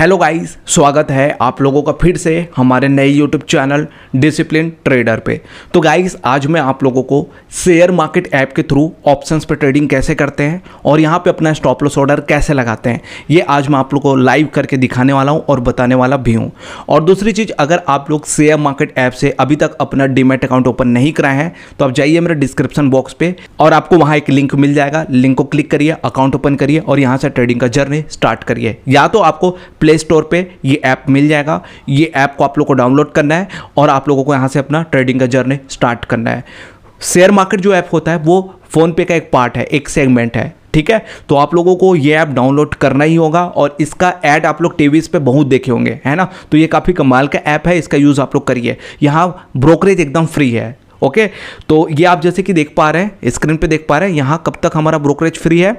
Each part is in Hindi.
हेलो गाइस स्वागत है आप लोगों का फिर से हमारे नए यूट्यूब चैनल डिसिप्लिन ट्रेडर पे तो गाइस आज मैं आप लोगों को शेयर मार्केट ऐप के थ्रू ऑप्शंस पे ट्रेडिंग कैसे करते हैं और यहाँ पे अपना स्टॉप लॉस ऑर्डर कैसे लगाते हैं ये आज मैं आप लोगों को लाइव करके दिखाने वाला हूँ और बताने वाला भी हूँ और दूसरी चीज़ अगर आप लोग शेयर मार्केट ऐप से अभी तक अपना डीमेट अकाउंट ओपन नहीं कराए हैं तो आप जाइए मेरे डिस्क्रिप्शन बॉक्स पर और आपको वहाँ एक लिंक मिल जाएगा लिंक को क्लिक करिए अकाउंट ओपन करिए और यहाँ से ट्रेडिंग का जर्नी स्टार्ट करिए या तो आपको प्ले प्ले स्टोर पे ये ऐप मिल जाएगा ये ऐप को आप लोग को डाउनलोड करना है और आप लोगों को यहाँ से अपना ट्रेडिंग का जर्नी स्टार्ट करना है शेयर मार्केट जो ऐप होता है वो फ़ोनपे का एक पार्ट है एक सेगमेंट है ठीक है तो आप लोगों को ये ऐप डाउनलोड करना ही होगा और इसका ऐड आप लोग टीवीज पे बहुत देखे होंगे है ना तो ये काफ़ी कमाल का ऐप है इसका यूज़ आप लोग करिए यहाँ ब्रोकरेज एकदम फ्री है ओके तो ये आप जैसे कि देख पा रहे हैं स्क्रीन पे देख पा रहे हैं यहाँ कब तक हमारा ब्रोकरेज फ्री है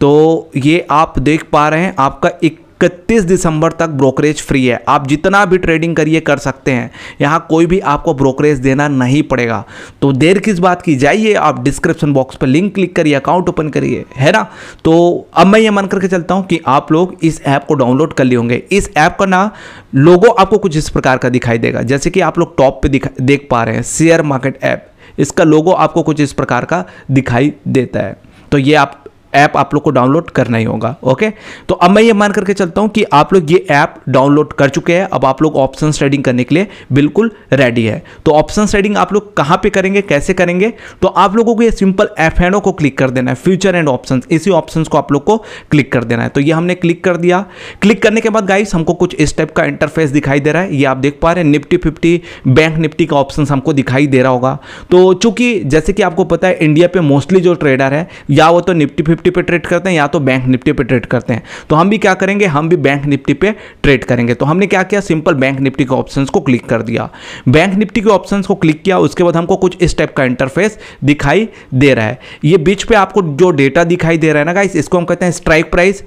तो ये आप देख पा रहे हैं आपका एक इकतीस दिसंबर तक ब्रोकरेज फ्री है आप जितना भी ट्रेडिंग करिए कर सकते हैं यहाँ कोई भी आपको ब्रोकरेज देना नहीं पड़ेगा तो देर किस बात की जाइए आप डिस्क्रिप्शन बॉक्स पर लिंक क्लिक करिए अकाउंट ओपन करिए है ना तो अब मैं ये मान करके चलता हूँ कि आप लोग इस ऐप को डाउनलोड कर लिए होंगे इस ऐप का ना लोगो आपको कुछ इस प्रकार का दिखाई देगा जैसे कि आप लोग टॉप पर देख पा रहे हैं शेयर मार्केट ऐप इसका लोगो आपको कुछ इस प्रकार का दिखाई देता है तो ये आप ऐप आप लोग को डाउनलोड करना ही होगा ओके तो अब मैं ये मान करके चलता हूँ कि आप लोग ये ऐप डाउनलोड कर चुके हैं अब आप लोग ऑप्शन ट्रेडिंग करने के लिए बिल्कुल रेडी है तो ऑप्शन ट्रेडिंग आप लोग कहाँ पे करेंगे कैसे करेंगे तो आप लोगों को ये सिंपल एफ एंडो को क्लिक कर देना है फ्यूचर एंड ऑप्शन इसी ऑप्शन को आप लोग को क्लिक कर देना है तो ये हमने क्लिक कर दिया क्लिक करने के बाद गाइस हमको कुछ इस टाइप का इंटरफेस दिखाई दे रहा है ये आप देख पा रहे हैं निफ्टी फिफ्टी बैंक निफ्टी का ऑप्शन हमको दिखाई दे रहा होगा तो चूंकि जैसे कि आपको पता है इंडिया पे मोस्टली जो ट्रेडर है या वो तो निफ्टी फिफ्टी निफ्टी पे ट्रेड करते हैं या तो बैंक निफ्टी पे ट्रेड करते हैं तो हम भी क्या करेंगे हम भी बैंक निफ्टी पे ट्रेड करेंगे तो हमने क्या किया सिंपल बैंक निफ्टी के ऑप्शन को क्लिक कर दिया बैंक निफ्टी के ऑप्शन को क्लिक किया उसके बाद हमको कुछ इस टाइप का इंटरफेस दिखाई दे रहा है ये बीच पे आपको जो डेटा दिखाई दे रहा है ना गाइस इसको हम कहते हैं स्ट्राइक प्राइस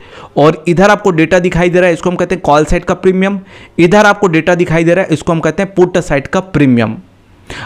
और इधर आपको डेटा दिखाई दे रहा है इसको हम कहते हैं कॉल साइड का प्रीमियम इधर आपको डेटा दिखाई दे रहा है इसको हम कहते हैं पुट साइड का प्रीमियम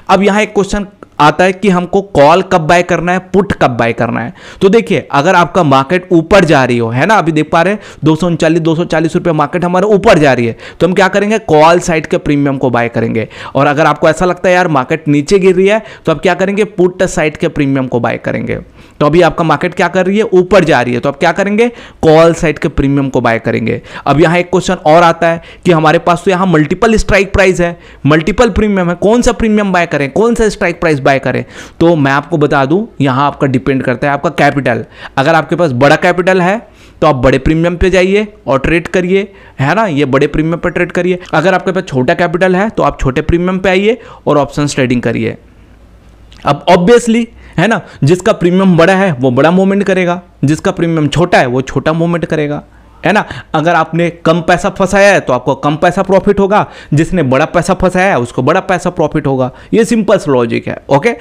अब यहां एक क्वेश्चन आता है कि हमको कॉल कब बाय करना है पुट कब बाय करना है तो देखिए अगर आपका मार्केट ऊपर जा रही हो है ना अभी देख पा रहे हैं दो सौ उनचालीस दो सौ चालीस रुपये मार्केट हमारे ऊपर जा रही है तो हम क्या करेंगे कॉल साइड के प्रीमियम को बाय करेंगे और अगर आपको ऐसा लगता है यार मार्केट नीचे गिर रही है तो आप क्या करेंगे पुट साइड के प्रीमियम को बाय करेंगे तो अभी आपका मार्केट क्या कर रही है ऊपर जा रही है तो आप क्या करेंगे कॉल साइड के प्रीमियम को बाय करेंगे अब यहाँ एक क्वेश्चन और आता है कि हमारे पास तो यहाँ मल्टीपल स्ट्राइक प्राइस है मल्टीपल प्रीमियम है कौन सा प्रीमियम बाय करें कौन सा स्ट्राइक प्राइस बाय करें तो मैं आपको बता दूं यहां आपका डिपेंड करता है आपका कैपिटल अगर आपके पास बड़ा कैपिटल है तो आप बड़े प्रीमियम पे जाइए और ट्रेड करिए है ना ये बड़े प्रीमियम पर ट्रेड करिए अगर आपके पास छोटा कैपिटल है तो आप छोटे प्रीमियम पे आइए और ऑप्शन ट्रेडिंग करिए अब ऑब्वियसली है ना जिसका प्रीमियम बड़ा है वो बड़ा मूवमेंट करेगा जिसका प्रीमियम छोटा है वो छोटा मूवमेंट करेगा है ना अगर आपने कम पैसा फंसाया है तो आपको कम पैसा प्रॉफिट होगा जिसने बड़ा पैसा फंसाया है उसको बड़ा पैसा प्रॉफिट होगा ये सिंपल लॉजिक है ओके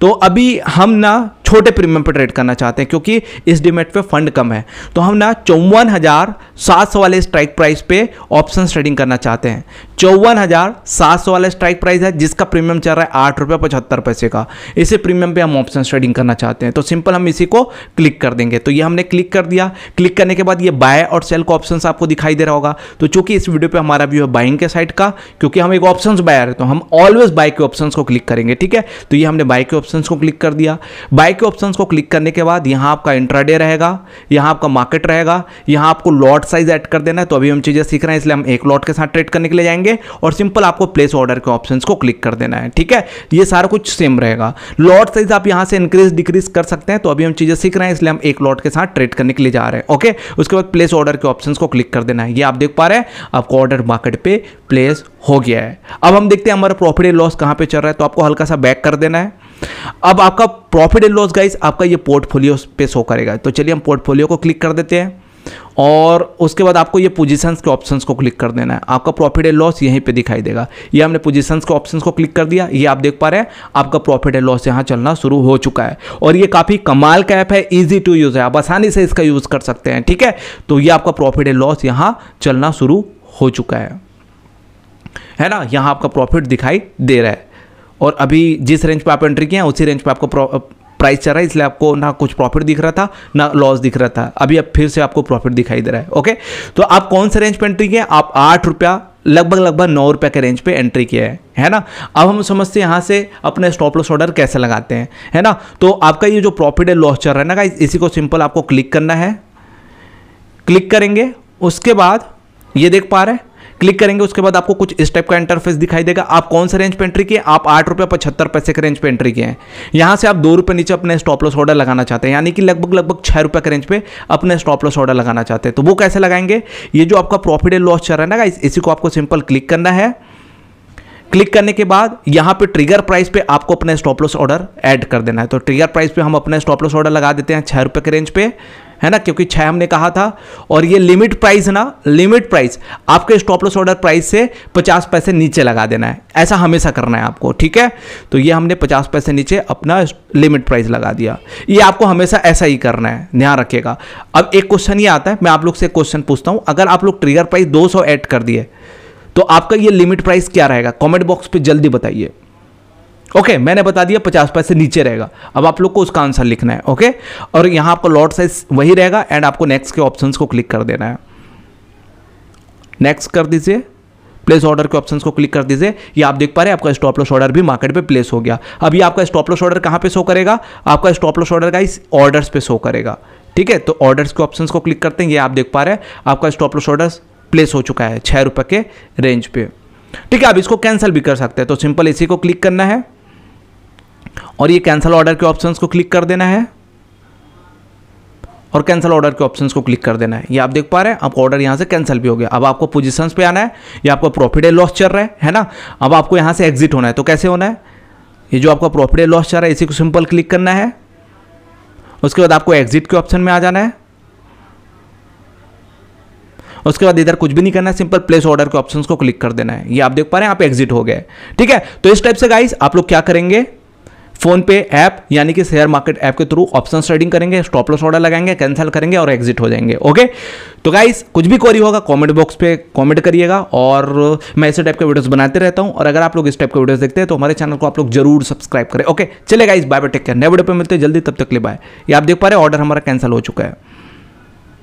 तो अभी हम ना छोटे प्रीमियम पर ट्रेड करना चाहते हैं क्योंकि इस डिमेट पे फंड कम है तो हम ना चौवन हज़ार सात सौ वाले स्ट्राइक प्राइस पे ऑप्शन ट्रेडिंग करना चाहते हैं चौवन हज़ार सात सौ वाला स्ट्राइक प्राइस है जिसका प्रीमियम चल रहा है आठ रुपये पचहत्तर पैसे का इसे प्रीमियम पे हम ऑप्शन ट्रेडिंग करना चाहते हैं तो सिंपल हम इसी को क्लिक कर देंगे तो ये हमने क्लिक कर दिया क्लिक करने के बाद ये बाय और सेल का ऑप्शन आपको दिखाई दे रहा होगा तो चूंकि इस वीडियो पर हमारा व्यू है बाइंग के साइड का क्योंकि हम एक ऑप्शन बायर है तो हम ऑलवेज बाय के ऑप्शन को क्लिक करेंगे ठीक है तो ये हमने बाय के ऑप्शन को क्लिक कर दिया बाय के ऑप्शन को क्लिक करने के बाद यहाँ आपका इंट्राडे रहेगा यहाँ आपका मार्केट रहेगा यहाँ आपको लॉट साइज ऐड कर देना है तो अभी हम चीज़ें सीख रहे हैं इसलिए हम एक लॉट के साथ ट्रेड करने के लिए जाएंगे और सिंपल आपको प्लेस ऑर्डर के ऑप्शन को क्लिक कर देना है ठीक है ये सारा कुछ सेम रहेगा लॉट साइज आप यहाँ से इंक्रीज डिक्रीज कर सकते हैं तो अभी हम चीज़ें सीख रहे हैं इसलिए हम एक लॉट के साथ ट्रेड करने के लिए जा रहे हैं ओके उसके बाद प्लेस ऑर्डर के ऑप्शन को क्लिक कर देना है ये आप देख पा रहे हैं आपको ऑर्डर मार्केट पर प्लेस हो गया है अब हम देखते हैं हमारा प्रॉफिट एंड लॉस कहाँ पे चल रहा है तो आपको हल्का सा बैक कर देना है अब आपका प्रॉफिट एंड लॉस गाइस आपका ये पोर्टफोलियो पे शो करेगा तो चलिए हम पोर्टफोलियो को क्लिक कर देते हैं और उसके बाद आपको ये पोजीशंस के ऑप्शंस को क्लिक कर देना है आपका प्रॉफिट एंड लॉस यहीं पे दिखाई देगा ये हमने पोजीशंस के ऑप्शंस को क्लिक कर दिया ये आप देख पा रहे हैं आपका प्रॉफिट एंड लॉस यहाँ चलना शुरू हो चुका है और ये काफ़ी कमाल का ऐप है ईजी टू यूज़ है आप आसानी से इसका यूज़ कर सकते हैं ठीक है तो ये आपका प्रॉफिट एंड लॉस यहाँ चलना शुरू हो चुका है है ना यहाँ आपका प्रॉफिट दिखाई दे रहा है और अभी जिस रेंज पर आप एंट्री किए हैं उसी रेंज पर आपको प्राइस चल रहा है इसलिए आपको ना कुछ प्रॉफिट दिख रहा था ना लॉस दिख रहा था अभी अब फिर से आपको प्रॉफिट दिखाई दे रहा है ओके तो आप कौन से रेंज पर एंट्री किए आप आठ रुपया लगभग लगभग नौ रुपये के रेंज पे एंट्री किया है है ना अब हम समझते हैं यहाँ से अपने स्टॉप लॉस ऑर्डर कैसे लगाते हैं है ना तो आपका ये जो प्रॉफिट है लॉस चल रहा है ना गाइस इसी को सिंपल आपको क्लिक करना है क्लिक करेंगे उसके बाद ये देख पा रहे हैं क्लिक करेंगे उसके बाद आपको कुछ स्टेप का इंटरफेस दिखाई देगा आप कौन से रेंज पे एंट्री किए आप आठ रुपये पचहत्तर पैसे के रेंज पे एंट्री किए हैं यहाँ से आप दो रुपये नीचे अपने स्टॉप लॉस ऑर्डर लगाना चाहते हैं यानी कि लगभग लगभग छः रुपये के रेंज पे अपने स्टॉप लॉस ऑर्डर लगाना चाहते हैं तो वो कैसे लगाएंगे ये जो आपका प्रॉफिट एंड लॉस चल रहा है ना इसी को आपको सिंपल क्लिक करना है क्लिक करने के बाद यहाँ पे ट्रिगर प्राइस पे आपको अपने स्टॉप लॉस ऑर्डर ऐड कर देना है तो ट्रिगर प्राइस पे हम अपने स्टॉप लॉस ऑर्डर लगा देते हैं छः रुपये के रेंज पे है ना क्योंकि छह हमने कहा था और ये लिमिट प्राइस ना लिमिट प्राइस आपके स्टॉप लॉस ऑर्डर प्राइस से पचास पैसे नीचे लगा देना है ऐसा हमेशा करना है आपको ठीक है तो ये हमने पचास पैसे नीचे अपना लिमिट प्राइस लगा दिया ये आपको हमेशा ऐसा ही करना है ध्यान रखिएगा अब एक क्वेश्चन ये आता है मैं आप लोग से क्वेश्चन पूछता हूँ अगर आप लोग ट्रिगर प्राइस दो सौ ऐड कर दिए तो आपका ये लिमिट प्राइस क्या रहेगा कमेंट बॉक्स पे जल्दी बताइए ओके okay, मैंने बता दिया पचास पैसे नीचे रहेगा अब आप लोग को उसका आंसर लिखना है ओके okay? और यहाँ आपका लॉट साइज वही रहेगा एंड आपको नेक्स्ट के ऑप्शंस को क्लिक कर देना है नेक्स्ट कर दीजिए प्लेस ऑर्डर के ऑप्शंस को क्लिक कर दीजिए ये आप देख पा रहे हैं आपका स्टॉप लॉस ऑर्डर भी मार्केट पे प्लेस हो गया अब आपका स्टॉप लॉस ऑर्डर कहाँ पे शो करेगा आपका स्टॉप लॉस ऑर्डर का इस ऑर्डर्स पे शो करेगा ठीक है तो ऑर्डर्स के ऑप्शंस को क्लिक करते हैं ये आप देख पा रहे हैं आपका स्टॉप लॉस ऑर्डर प्लेस हो चुका है छः के रेंज पे ठीक है आप इसको कैंसिल भी कर सकते हैं तो सिंपल इसी को क्लिक करना है और ये कैंसिल ऑर्डर के ऑप्शंस को क्लिक कर देना है और कैंसिल ऑर्डर के ऑप्शंस को क्लिक कर देना है ये आप देख पा रहे हैं आपका ऑर्डर यहाँ से कैंसिल भी हो गया अब आपको पोजीशंस पे आना है या आपका प्रॉफिट एंड लॉस चल रहा है है ना अब आपको यहाँ से एग्जिट होना है तो कैसे होना है ये जो आपका प्रॉफिट एंड लॉस चल रहा है इसी को सिंपल क्लिक करना है उसके बाद आपको एग्जिट के ऑप्शन में आ जाना है उसके बाद इधर कुछ भी नहीं करना है सिंपल प्लेस ऑर्डर के ऑप्शंस को क्लिक कर देना है ये आप देख पा रहे हैं आप एग्जिट हो गए ठीक है तो इस टाइप से गाइस आप लोग क्या करेंगे फोन पे ऐप यानी कि शेयर मार्केट ऐप के थ्रू ऑप्शन ट्रेडिंग करेंगे स्टॉप लॉस ऑर्डर लगाएंगे कैंसिल करेंगे और एग्जिट हो जाएंगे ओके तो गाइस कुछ भी क्वेरी होगा कमेंट बॉक्स पे कमेंट करिएगा और मैं इसी टाइप के वीडियोस बनाते रहता हूं और अगर आप लोग इस टाइप के वीडियोस देखते हैं तो हमारे चैनल को आप लोग जरूर सब्सक्राइब करें ओके चले guys bye bye take care नए वीडियो पे मिलते हैं जल्दी तब तक ले बाय ये आप देख पा रहे ऑर्डर हमारा कैंसिल हो चुका है